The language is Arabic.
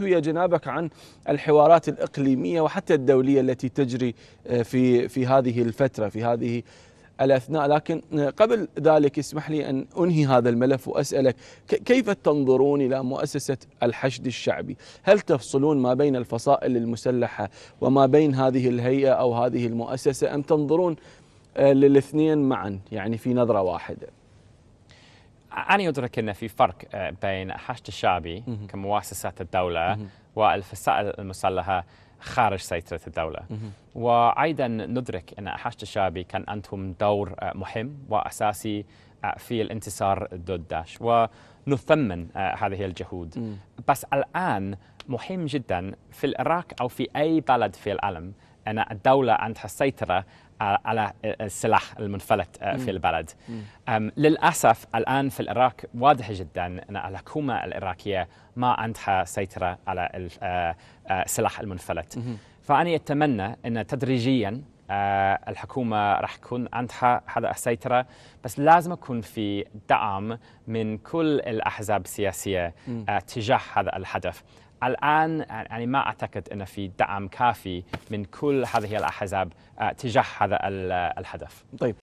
ويا جنابك عن الحوارات الإقليمية وحتى الدولية التي تجري آه، في في هذه الفترة في هذه الأثناء لكن آه، قبل ذلك اسمح لي أن أنهي هذا الملف وأسألك كيف تنظرون إلى مؤسسة الحشد الشعبي هل تفصلون ما بين الفصائل المسلحة وما بين هذه الهيئة أو هذه المؤسسة أم تنظرون آه، للاثنين معا يعني في نظرة واحدة أنا أدرك أن في فرق بين حشد الشعبي كمؤسسات الدولة والفصائل المسلحة خارج سيطرة الدولة وأيضا ندرك أن حشد الشعبي كان أنتم دور مهم وأساسي في الانتصار ضد داعش ونثمن هذه الجهود بس الآن مهم جدا في العراق أو في أي بلد في العالم أن الدولة عندها سيطرة آه، على السلاح المنفلت آه، في البلد للأسف الآن في العراق واضح جدا أن الحكومة العراقية ما عندها سيطرة على آه، السلاح المنفلت فأنا أتمنى أن تدريجيا الحكومة راح يكون عندها هذا السيطرة بس لازم يكون في دعم من كل الأحزاب السياسية تجاه هذا الهدف الآن يعني ما أعتقد أن في دعم كافي من كل هذه الأحزاب آه، تجاه هذا الهدف طيب